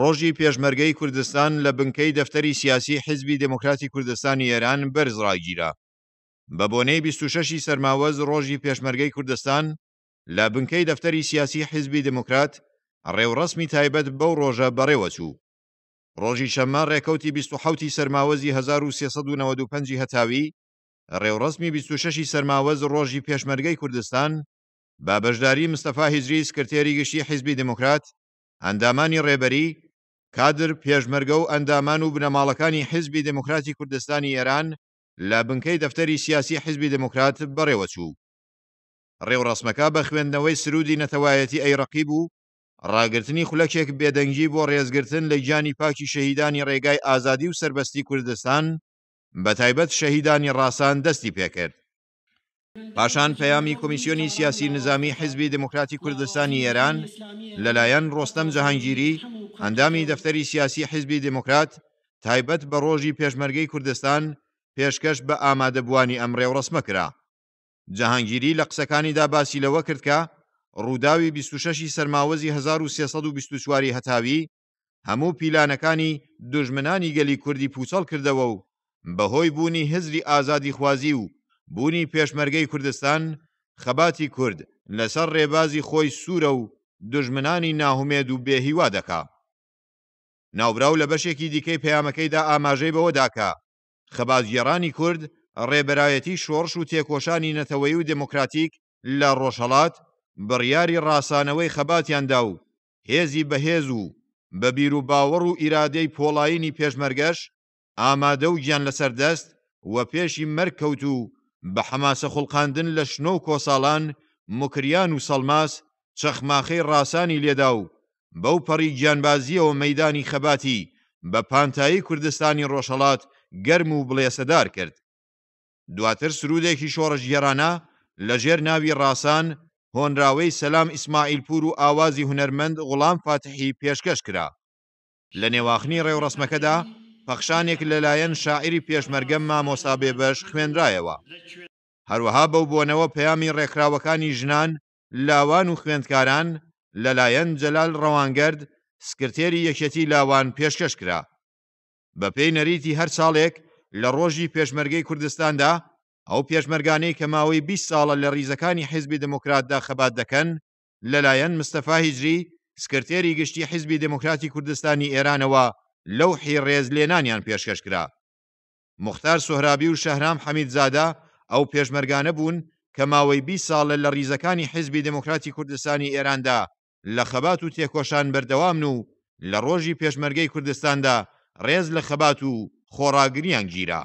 ڕۆژی پێشمەرگەی کوردستان لە بنکەی دەفتەری سیاسی حزبی دموکراتی کوردستانی ئێران بەرزڕاگیرە بە بۆنەی 26 سەرماوەز ڕۆژی پێشمەرگەی کوردستان لە بنکەی دەفتەری سیاسی حزبی دموکرات ڕێوڕسمی تایبەت بەو ڕۆژە بەڕێوەچوو ڕۆژی شەمە ڕێکەوتی 26 سەرماوەزی 1395 هەتاوی ڕێوڕسمی 26 سەرماوەز ڕۆژی پێشمەرگەی کوردستان با بەشداری مستەفا هیجری سکرتێری گشتی حیزبی دموکرات ئەندامانی ڕێبەری کادر پێشمەرگە و ئەندامان و بنەماڵەکانی حزبی دموکراتی کوردستانی ئێران لە بنکەی دەفتەری سیاسی حزبی دموکرات بەڕێوە چوو ڕێوڕسمەکە بە خوێندنەوەی سرودی نەتەوایەتی ئەی ڕقیب و ڕاگررتنی خولەکێک بێدەنگی بۆ ڕێزگرتن لە گیانی پاکی شەهیدانی ڕێگای ئازادی و سربەستی کوردستان بە تایبەت شەهیدانی ڕاسان دەستی پێکرد پاشان پەیامی کۆمیسیۆنی سیاسی نظامی حزبی دموکراتی کوردستانی ئێران لەلایەن ڕۆستەم جەهانگیری ئەندامی دەفتەری سیاسی حزبی دموکرات تایبەت بە ڕۆژی پێشمەرگەی کوردستان پێشکەش بە ئامادەبوانی ئەمڕێ و ڕسمە کرا جەهانگیری لە قسەکانیدا باسی لەوە کردکە ڕووداوی 26 سەرماوەزی 1324 هەتاوی هەموو پیلانەکانی دژمنانی گەلی کوردی پوچەڵ کردەوە و بەهۆی بوونی هزری ئازادی خوازی و بوونی پێشمەرگەی کوردستان خەباتی کورد لەسەر ڕێبازی خۆی سوورە و دژمنانی ناهومێد و بێهیوا دەکا ناوبراو لە بەشێکی دیکەی پەیامەکەیدا ئاماژەی بەوە داکە خەبازگێڕانی کورد ڕێبەرایەتی شۆڕش و تێکۆشانی نەتەوەی و دموکراتیک لە ڕۆژهڵات بڕیاری ڕاسانەوەی خەباتیاندا و هێزی بەهێز و بە بیر و باوەڕ و ئیرادەی پۆڵایانی پێشمەرگەش ئامادە و گیان لەسەردەست وە پێشی مەرکەوت و بە حەماسە خوڵقااندن لە شنۆ و کۆساڵان مکریان و سەلماس چەخماخەی ڕاسانی لێدا و بەو پەڕی گیانبازیەوە مەدانی خەباتی بە پانتایی کوردستانی ڕۆژەڵات گەرم و بڵێسەدار کرد دواتر سرودێکی شۆڕژ گێرانە لەژێر ناوی ڕاسان هۆنراوەی سەسلام ئیسماعیل پور و ئاوازی هوەرمەند غڵام فاتحی پێشکەش کرا لە نێواخنی ڕێوڕسمەکەدا پەخشانێک لەلایەن شاعری پێشمەرگەم مامۆسا بێبەش خوێنرایەوە. هەروەها بەو بۆنەوە پەیامی ڕێکراوەکانی ژنان لاوان و خوێندکاران لەلایەن جەلال ڕەوانگرد سکرتێری یەکەتی لاوان پێشکەش کرا. بە پێی نەریتی هەر ساڵێک لە ڕۆژی پێشمەرگەی کوردستاندا ئەو پێشمەرگانەی کە ماوەی 20 ساڵە لە ریزەکانی حیزبی دموکراتدا خەبات دەکەن لەلایەن مستەفاهیجری سکرتێری گشتی حیزبی دموکراتی کوردستانی ئێرانەوە لەوحی ڕێزلێنانیان پێشکەشکرا مختار سوهرابی و شەهرام حەمید زادا ئەو پێشمەرگانە بوون کە ماوەی بی ساڵە لە ریزەکانی حیزبی دموکراتی کوردستانی ئێراندا لە خەبات و تێکۆشان بەردەوام و لە ڕۆژی پێشمەرگەی کوردستاندا ڕێز لە خەبات و خۆراگریان گیرە